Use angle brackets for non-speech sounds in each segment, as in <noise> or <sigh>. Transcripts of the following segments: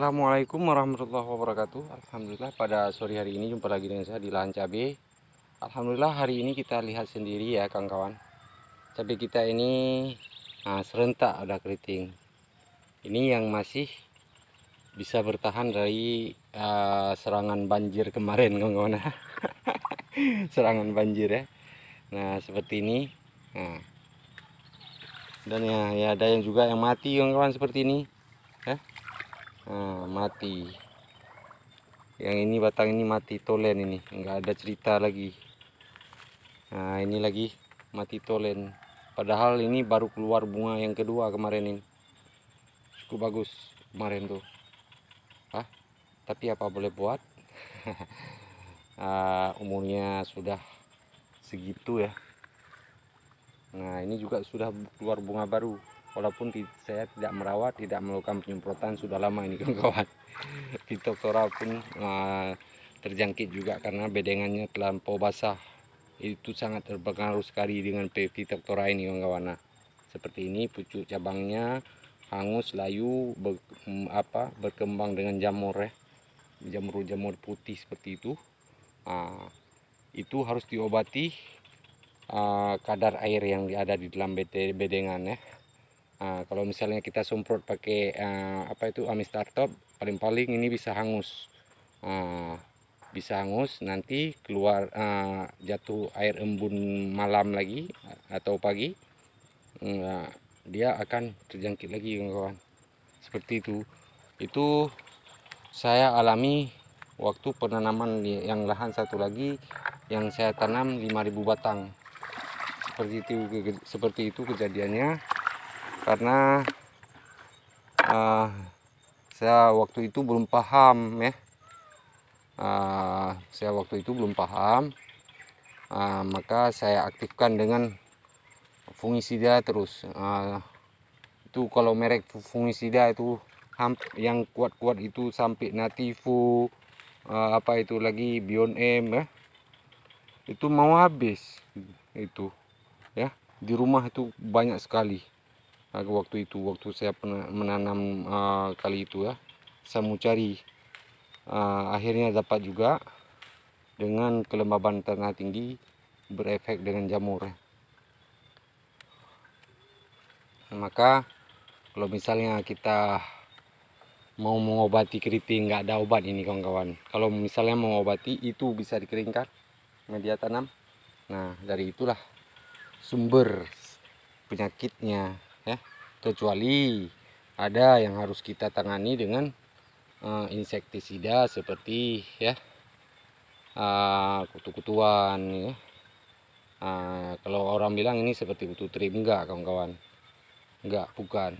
Assalamualaikum warahmatullahi wabarakatuh Alhamdulillah pada sore hari ini jumpa lagi dengan saya di lahan cabai Alhamdulillah hari ini kita lihat sendiri ya kawan-kawan Cabai kita ini nah, serentak ada keriting Ini yang masih bisa bertahan dari uh, serangan banjir kemarin kawan-kawan <laughs> Serangan banjir ya Nah seperti ini nah. Dan ya, ya ada yang juga yang mati kawan-kawan seperti ini ya nah, mati yang ini batang ini mati tolen ini Enggak ada cerita lagi nah ini lagi mati tolen padahal ini baru keluar bunga yang kedua kemarin ini cukup bagus kemarin tuh Hah? tapi apa boleh buat uh, <laughs> umurnya sudah segitu ya Nah ini juga sudah keluar bunga baru walaupun saya tidak merawat tidak melakukan penyemprotan sudah lama ini <laughs> kawan-kawan fitoktora pun uh, terjangkit juga karena bedengannya terlampau basah itu sangat terpengaruh sekali dengan fitoktora ini kawan-kawan nah, seperti ini pucuk cabangnya hangus layu ber, mm, apa berkembang dengan jamur ya jamur-jamur putih seperti itu uh, itu harus diobati uh, kadar air yang ada di dalam bedengan ya Ah, kalau misalnya kita semprot pakai uh, apa itu amis startup paling-paling ini bisa hangus uh, bisa hangus nanti keluar uh, jatuh air embun malam lagi atau pagi uh, dia akan terjangkit lagi kawan-kawan seperti itu itu saya alami waktu penanaman yang lahan satu lagi yang saya tanam 5000 batang seperti itu seperti itu kejadiannya karena uh, saya waktu itu belum paham ya uh, saya waktu itu belum paham uh, maka saya aktifkan dengan fungisida terus uh, itu kalau merek fungisida itu yang kuat-kuat itu sampai nativo uh, apa itu lagi Bion M ya itu mau habis itu ya di rumah itu banyak sekali Ah, waktu itu waktu saya pernah menanam uh, kali itu ya saya mau cari uh, akhirnya dapat juga dengan kelembaban tanah tinggi berefek dengan jamur ya. maka kalau misalnya kita mau mengobati keriting nggak ada obat ini kawan-kawan kalau misalnya mengobati itu bisa dikeringkan media tanam nah dari itulah sumber penyakitnya ya kecuali ada yang harus kita tangani dengan uh, insektisida seperti ya uh, kutu-kutuan ya uh, kalau orang bilang ini seperti kutu trim enggak kawan-kawan enggak bukan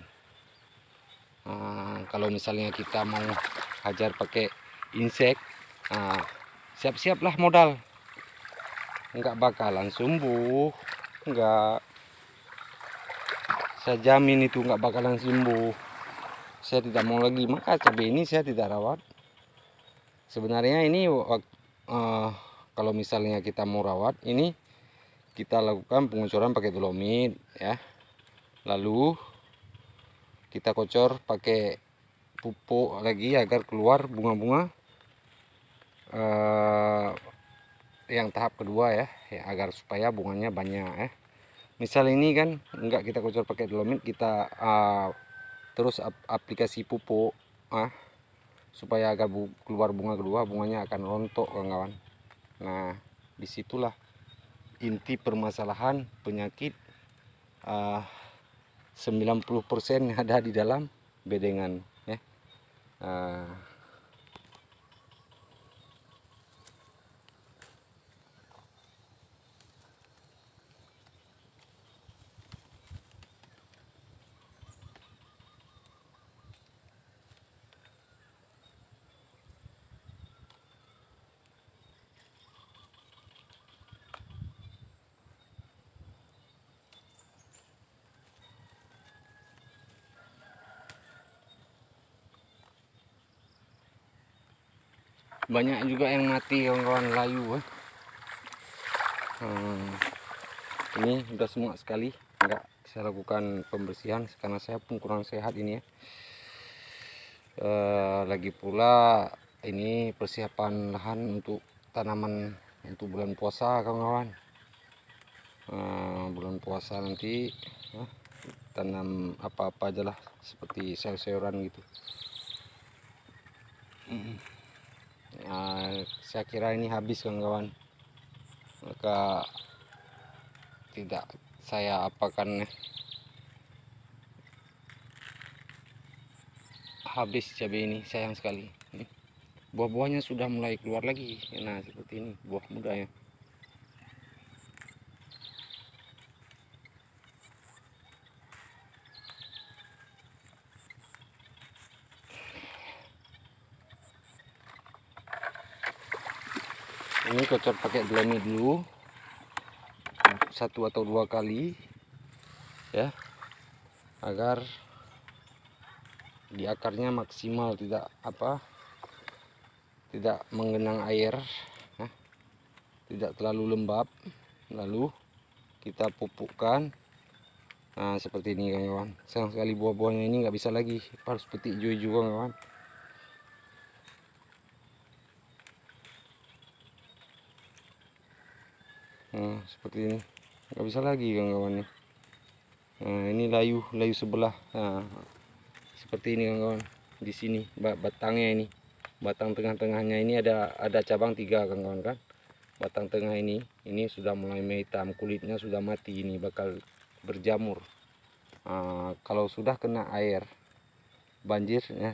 uh, kalau misalnya kita mau hajar pakai insek uh, siap-siaplah modal enggak bakalan sumbu enggak saya jamin itu nggak bakalan sembuh saya tidak mau lagi maka cabai ini saya tidak rawat sebenarnya ini uh, kalau misalnya kita mau rawat ini kita lakukan pengucuran pakai dolomit ya lalu kita kocor pakai pupuk lagi agar keluar bunga-bunga uh, yang tahap kedua ya, ya agar supaya bunganya banyak ya misal ini kan enggak kita kocor pakai dolomit kita uh, terus ap aplikasi pupuk ah supaya agak bu keluar bunga kedua bunganya akan rontok kawan-kawan nah disitulah inti permasalahan penyakit ah, uh, 90% ada di dalam bedengan ya uh, banyak juga yang mati kawan-kawan layu ya. Eh. hmm. ini udah semua sekali enggak saya lakukan pembersihan karena saya pun kurang sehat ini ya e, lagi pula ini persiapan lahan untuk tanaman untuk bulan puasa kawan-kawan e, bulan puasa nanti eh, tanam apa-apa aja lah seperti sayur-sayuran gitu mm -mm nah, saya kira ini habis kawan-kawan maka tidak saya apakan habis cabai ini sayang sekali buah-buahnya sudah mulai keluar lagi nah seperti ini buah muda ya ini kocor pakai blender dulu satu atau dua kali ya agar di akarnya maksimal tidak apa tidak menggenang air ya. tidak terlalu lembab lalu kita pupukkan nah seperti ini kawan-kawan sekali buah-buahnya ini nggak bisa lagi harus petik juga kawan-kawan nah seperti ini nggak bisa lagi kawan-kawan nah ini layu layu sebelah nah, seperti ini kawan-kawan di sini batangnya ini batang tengah-tengahnya ini ada ada cabang tiga kawan-kawan kan batang tengah ini ini sudah mulai hitam kulitnya sudah mati ini bakal berjamur nah, kalau sudah kena air banjir ya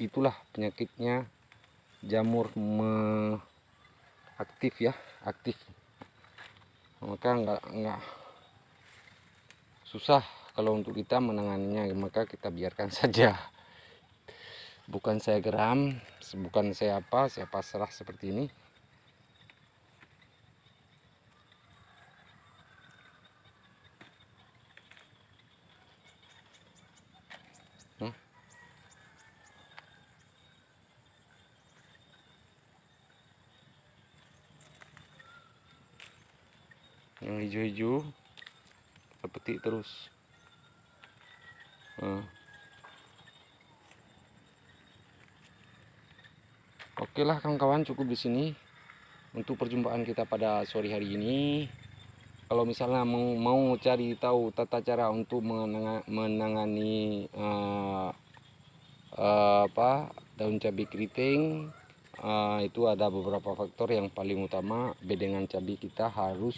itulah penyakitnya jamur aktif ya aktif maka nggak nggak susah kalau untuk kita menanganinya maka kita biarkan <laughs> saja bukan saya geram bukan saya apa saya pasrah seperti ini yang hijau-hijau kita petik terus uh. oke lah kawan-kawan cukup di sini untuk perjumpaan kita pada sore hari ini kalau misalnya mau, mau cari tahu tata cara untuk menangani uh, uh, apa daun cabai keriting uh, itu ada beberapa faktor yang paling utama bedengan cabai kita harus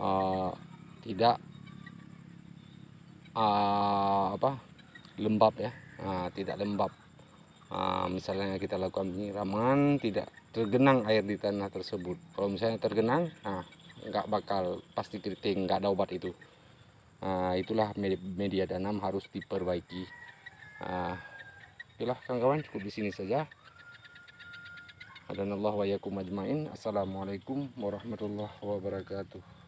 uh, tidak uh, apa lembab ya uh, tidak lembab uh, misalnya kita lakukan penyiraman tidak tergenang air di tanah tersebut kalau misalnya tergenang nah nggak bakal pasti keriting nggak ada obat itu uh, itulah media, tanam harus diperbaiki uh, itulah kawan-kawan cukup di sini saja Adanallah wa yakum ajmain Assalamualaikum warahmatullahi wabarakatuh